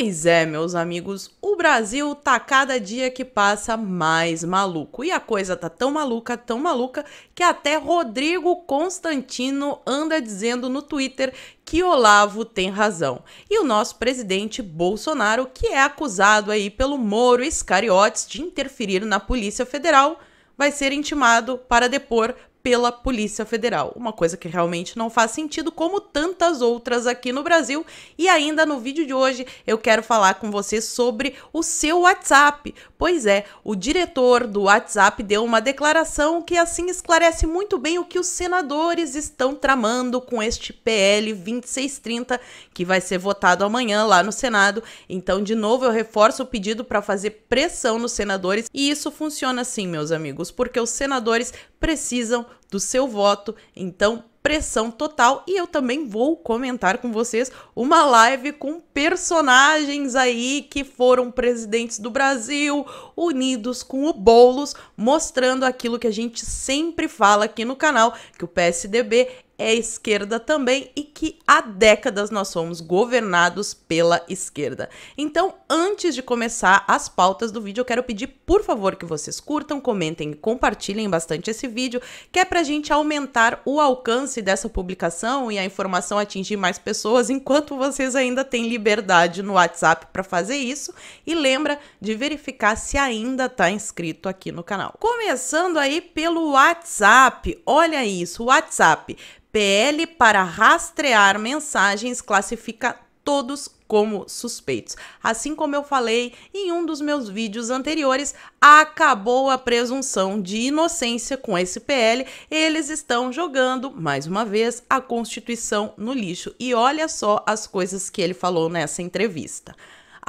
Pois é, meus amigos, o Brasil tá cada dia que passa mais maluco. E a coisa tá tão maluca, tão maluca, que até Rodrigo Constantino anda dizendo no Twitter que Olavo tem razão. E o nosso presidente Bolsonaro, que é acusado aí pelo Moro Iscariotes de interferir na Polícia Federal, vai ser intimado para depor pela Polícia Federal. Uma coisa que realmente não faz sentido, como tantas outras aqui no Brasil. E ainda no vídeo de hoje eu quero falar com você sobre o seu WhatsApp, Pois é, o diretor do WhatsApp deu uma declaração que assim esclarece muito bem o que os senadores estão tramando com este PL 2630, que vai ser votado amanhã lá no Senado. Então, de novo, eu reforço o pedido para fazer pressão nos senadores. E isso funciona assim, meus amigos, porque os senadores precisam do seu voto. Então, pressão total e eu também vou comentar com vocês uma live com personagens aí que foram presidentes do Brasil, unidos com o Boulos, mostrando aquilo que a gente sempre fala aqui no canal, que o PSDB é esquerda também e que há décadas nós somos governados pela esquerda. Então, antes de começar as pautas do vídeo, eu quero pedir, por favor, que vocês curtam, comentem e compartilhem bastante esse vídeo, que é pra gente aumentar o alcance dessa publicação e a informação atingir mais pessoas enquanto vocês ainda têm liberdade no WhatsApp para fazer isso. E lembra de verificar se ainda está inscrito aqui no canal. Começando aí pelo WhatsApp, olha isso, WhatsApp PL para rastrear mensagens classifica todos como suspeitos. Assim como eu falei em um dos meus vídeos anteriores, acabou a presunção de inocência com esse PL. Eles estão jogando, mais uma vez, a Constituição no lixo. E olha só as coisas que ele falou nessa entrevista.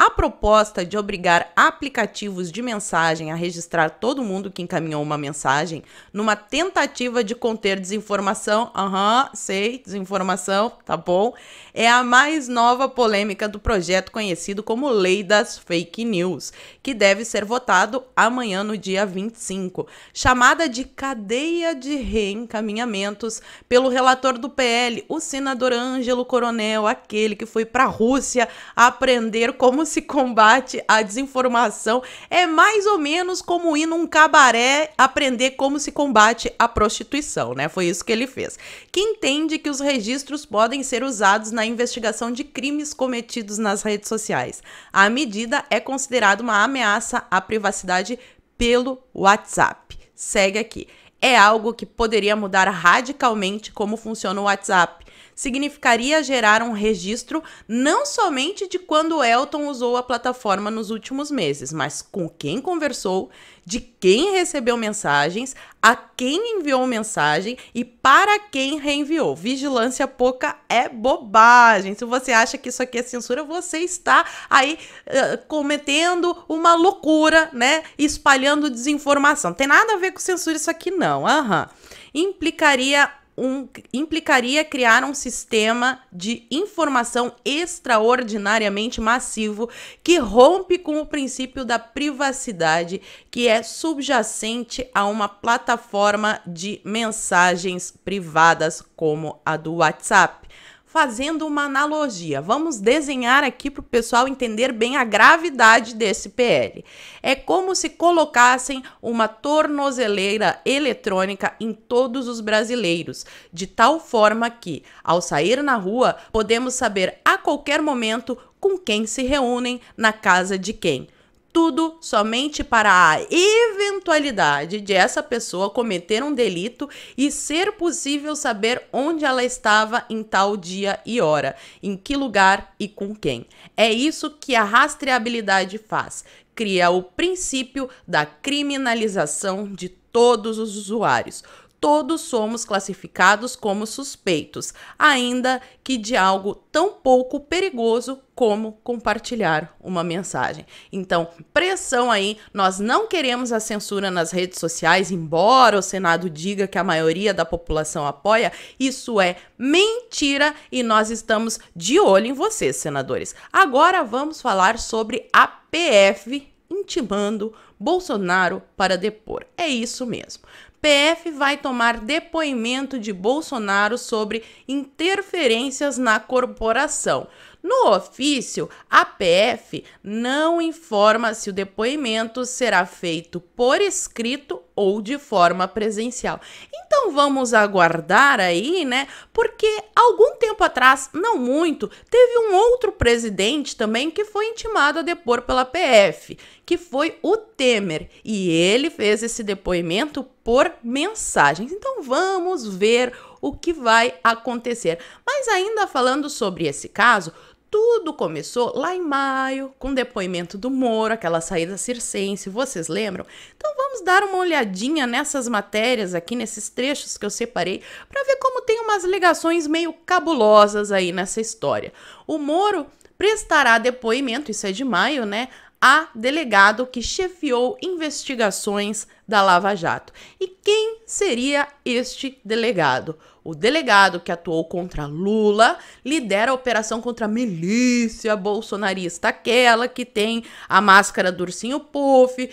A proposta de obrigar aplicativos de mensagem a registrar todo mundo que encaminhou uma mensagem numa tentativa de conter desinformação, aham, uhum, sei, desinformação, tá bom, é a mais nova polêmica do projeto conhecido como Lei das Fake News, que deve ser votado amanhã no dia 25, chamada de cadeia de reencaminhamentos pelo relator do PL, o senador Ângelo Coronel, aquele que foi para a Rússia aprender como se combate a desinformação é mais ou menos como ir num cabaré aprender como se combate a prostituição, né? Foi isso que ele fez. Que entende que os registros podem ser usados na investigação de crimes cometidos nas redes sociais. A medida é considerada uma ameaça à privacidade pelo WhatsApp. Segue aqui. É algo que poderia mudar radicalmente como funciona o WhatsApp significaria gerar um registro não somente de quando Elton usou a plataforma nos últimos meses, mas com quem conversou, de quem recebeu mensagens, a quem enviou mensagem e para quem reenviou. Vigilância pouca é bobagem. Se você acha que isso aqui é censura, você está aí uh, cometendo uma loucura, né? Espalhando desinformação. Tem nada a ver com censura isso aqui não. Aham. Uhum. Implicaria um, implicaria criar um sistema de informação extraordinariamente massivo que rompe com o princípio da privacidade que é subjacente a uma plataforma de mensagens privadas como a do WhatsApp fazendo uma analogia. Vamos desenhar aqui para o pessoal entender bem a gravidade desse PL. É como se colocassem uma tornozeleira eletrônica em todos os brasileiros, de tal forma que, ao sair na rua, podemos saber a qualquer momento com quem se reúnem, na casa de quem tudo somente para a eventualidade de essa pessoa cometer um delito e ser possível saber onde ela estava em tal dia e hora, em que lugar e com quem. É isso que a rastreabilidade faz. Cria o princípio da criminalização de todos os usuários todos somos classificados como suspeitos, ainda que de algo tão pouco perigoso como compartilhar uma mensagem. Então, pressão aí, nós não queremos a censura nas redes sociais, embora o Senado diga que a maioria da população apoia, isso é mentira e nós estamos de olho em vocês, senadores. Agora vamos falar sobre a PF intimando Bolsonaro para depor. É isso mesmo. PF vai tomar depoimento de Bolsonaro sobre interferências na corporação. No ofício, a PF não informa se o depoimento será feito por escrito ou de forma presencial. Então vamos aguardar aí, né? Porque algum tempo atrás, não muito, teve um outro presidente também que foi intimado a depor pela PF, que foi o Temer, e ele fez esse depoimento por mensagens. Então vamos ver o que vai acontecer. Mas ainda falando sobre esse caso, tudo começou lá em maio, com o depoimento do Moro, aquela saída circense, vocês lembram? Então vamos dar uma olhadinha nessas matérias aqui, nesses trechos que eu separei, para ver como tem umas ligações meio cabulosas aí nessa história. O Moro prestará depoimento, isso é de maio, né? A delegado que chefiou investigações da Lava Jato. E quem seria este delegado? O delegado que atuou contra Lula lidera a operação contra a milícia bolsonarista, aquela que tem a máscara do ursinho puff,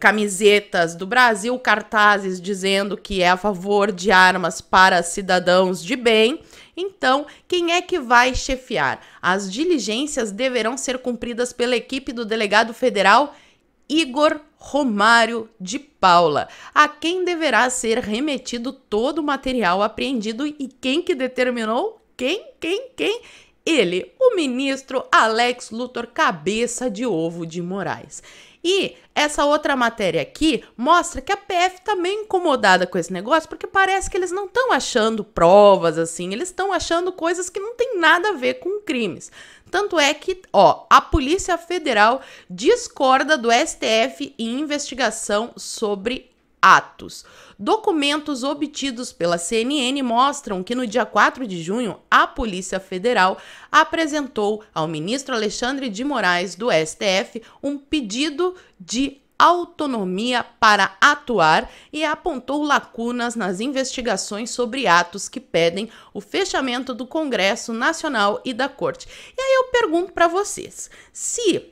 camisetas do Brasil, cartazes dizendo que é a favor de armas para cidadãos de bem. Então, quem é que vai chefiar? As diligências deverão ser cumpridas pela equipe do delegado federal Igor Romário de Paula, a quem deverá ser remetido todo o material apreendido e quem que determinou? Quem? Quem? Quem? Ele, o ministro Alex Luthor Cabeça de Ovo de Moraes. E essa outra matéria aqui mostra que a PF tá meio incomodada com esse negócio, porque parece que eles não estão achando provas assim, eles estão achando coisas que não tem nada a ver com crimes. Tanto é que, ó, a Polícia Federal discorda do STF em investigação sobre atos. Documentos obtidos pela CNN mostram que no dia 4 de junho, a Polícia Federal apresentou ao ministro Alexandre de Moraes do STF um pedido de autonomia para atuar e apontou lacunas nas investigações sobre atos que pedem o fechamento do Congresso Nacional e da Corte. E aí eu pergunto para vocês: se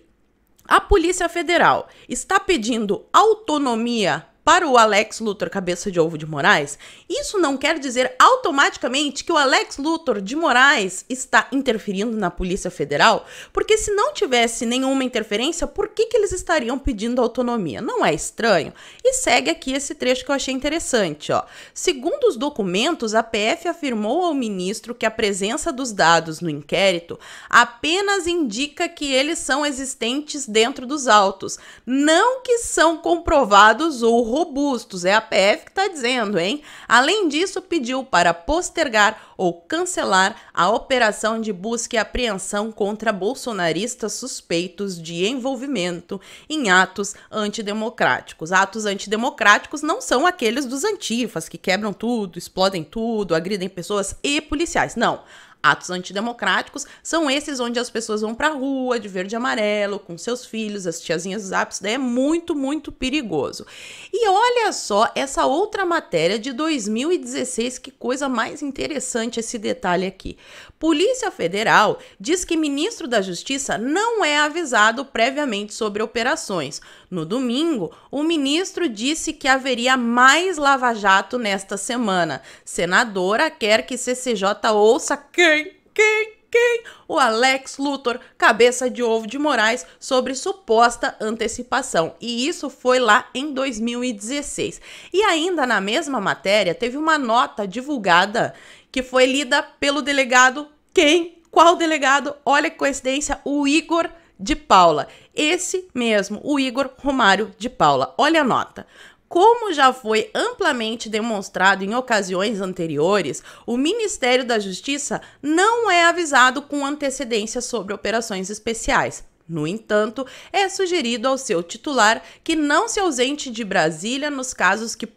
a Polícia Federal está pedindo autonomia para o Alex Luthor Cabeça de Ovo de Moraes, isso não quer dizer automaticamente que o Alex Luthor de Moraes está interferindo na Polícia Federal, porque se não tivesse nenhuma interferência, por que, que eles estariam pedindo autonomia? Não é estranho? E segue aqui esse trecho que eu achei interessante. Ó. Segundo os documentos, a PF afirmou ao ministro que a presença dos dados no inquérito apenas indica que eles são existentes dentro dos autos, não que são comprovados ou robustos, é a PF que está dizendo, hein? Além disso, pediu para postergar ou cancelar a operação de busca e apreensão contra bolsonaristas suspeitos de envolvimento em atos antidemocráticos. Atos antidemocráticos não são aqueles dos antifas que quebram tudo, explodem tudo, agridem pessoas e policiais. Não. Atos antidemocráticos são esses onde as pessoas vão pra rua de verde e amarelo, com seus filhos, as tiazinhas dos apps, daí né? é muito, muito perigoso. E olha só essa outra matéria de 2016, que coisa mais interessante esse detalhe aqui. Polícia Federal diz que ministro da Justiça não é avisado previamente sobre operações. No domingo, o ministro disse que haveria mais lava-jato nesta semana. Senadora quer que CCJ ouça quem, quem, quem? O Alex Luthor, cabeça de ovo de Moraes, sobre suposta antecipação. E isso foi lá em 2016. E ainda na mesma matéria, teve uma nota divulgada que foi lida pelo delegado quem? Qual delegado? Olha que coincidência, o Igor de Paula. Esse mesmo, o Igor Romário de Paula. Olha a nota. Como já foi amplamente demonstrado em ocasiões anteriores, o Ministério da Justiça não é avisado com antecedência sobre operações especiais. No entanto, é sugerido ao seu titular que não se ausente de Brasília nos casos que,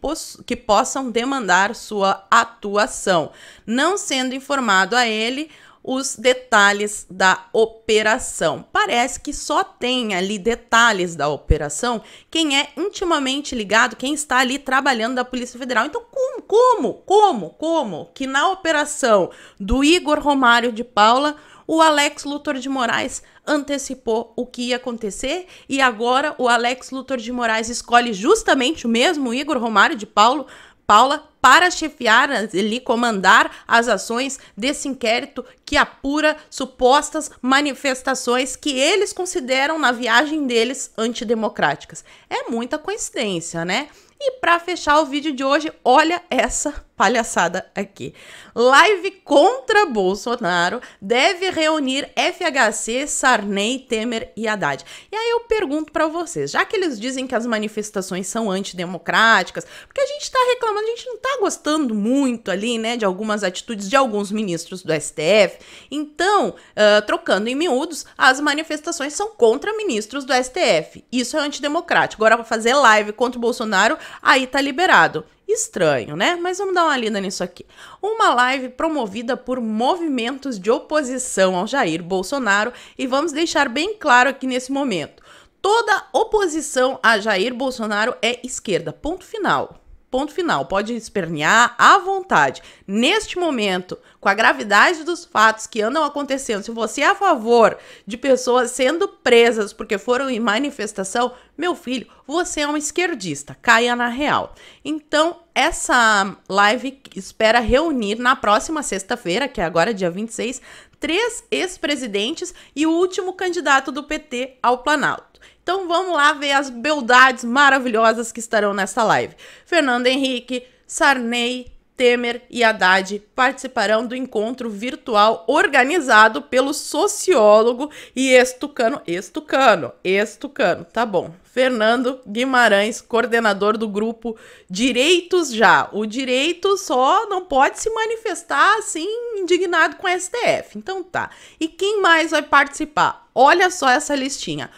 que, possam demandar sua atuação, não sendo informado a ele os detalhes da operação. Parece que só tem ali detalhes da operação quem é intimamente ligado, quem está ali trabalhando da Polícia Federal. Então, como, como, como, como que na operação do Igor Romário de Paula, o Alex Luthor de Moraes antecipou o que ia acontecer e agora o Alex Luthor de Moraes escolhe justamente o mesmo Igor Romário de Paulo Paula para chefiar ali, comandar as ações desse inquérito que apura supostas manifestações que eles consideram na viagem deles antidemocráticas. É muita coincidência, né? E para fechar o vídeo de hoje, olha essa palhaçada aqui. Live contra Bolsonaro deve reunir FHC, Sarney, Temer e Haddad. E aí eu pergunto para vocês, já que eles dizem que as manifestações são antidemocráticas, porque a gente está reclamando, a gente não está gostando muito ali, né, de algumas atitudes de alguns ministros do STF. Então, uh, trocando em miúdos, as manifestações são contra ministros do STF. Isso é antidemocrático. Agora, fazer live contra o Bolsonaro, aí tá liberado. Estranho, né? Mas vamos dar uma lida nisso aqui. Uma live promovida por movimentos de oposição ao Jair Bolsonaro e vamos deixar bem claro aqui nesse momento. Toda oposição a Jair Bolsonaro é esquerda. Ponto final. Ponto final. Pode espernear à vontade. Neste momento, com a gravidade dos fatos que andam acontecendo, se você é a favor de pessoas sendo presas porque foram em manifestação, meu filho, você é um esquerdista. Caia na real. Então, essa live espera reunir na próxima sexta-feira, que é agora dia 26, três ex-presidentes e o último candidato do PT ao Planalto. Então vamos lá ver as beldades maravilhosas que estarão nessa live. Fernando Henrique, Sarney, Temer e Haddad participarão do encontro virtual organizado pelo sociólogo e estucano, estucano, estucano, tá bom. Fernando Guimarães, coordenador do grupo Direitos Já. O direito só não pode se manifestar assim indignado com a STF. Então tá. E quem mais vai participar? Olha só essa listinha.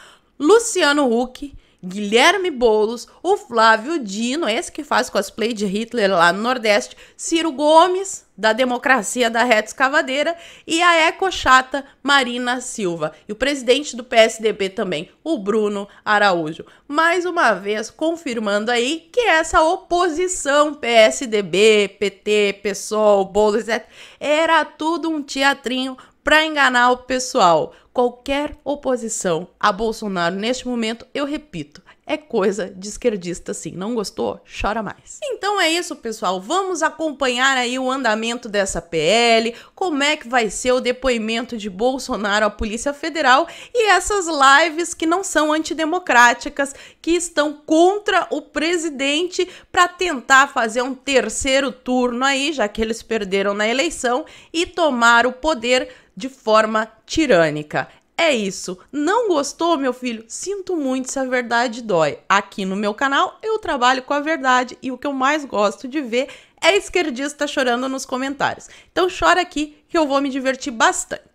Luciano Huck, Guilherme Bolos, o Flávio Dino, esse que faz cosplay de Hitler lá no Nordeste, Ciro Gomes, da Democracia da Reta Escavadeira, e a ecochata Marina Silva, e o presidente do PSDB também, o Bruno Araújo. Mais uma vez confirmando aí que essa oposição PSDB, PT, PSOL, Bolos, etc, era tudo um teatrinho para enganar o pessoal. Qualquer oposição a Bolsonaro neste momento, eu repito, é coisa de esquerdista sim. Não gostou? Chora mais. Então é isso, pessoal. Vamos acompanhar aí o andamento dessa PL, como é que vai ser o depoimento de Bolsonaro à Polícia Federal e essas lives que não são antidemocráticas, que estão contra o presidente para tentar fazer um terceiro turno aí, já que eles perderam na eleição e tomar o poder de forma tirânica. É isso. Não gostou, meu filho? Sinto muito se a verdade dói. Aqui no meu canal eu trabalho com a verdade e o que eu mais gosto de ver é esquerdista chorando nos comentários. Então chora aqui que eu vou me divertir bastante.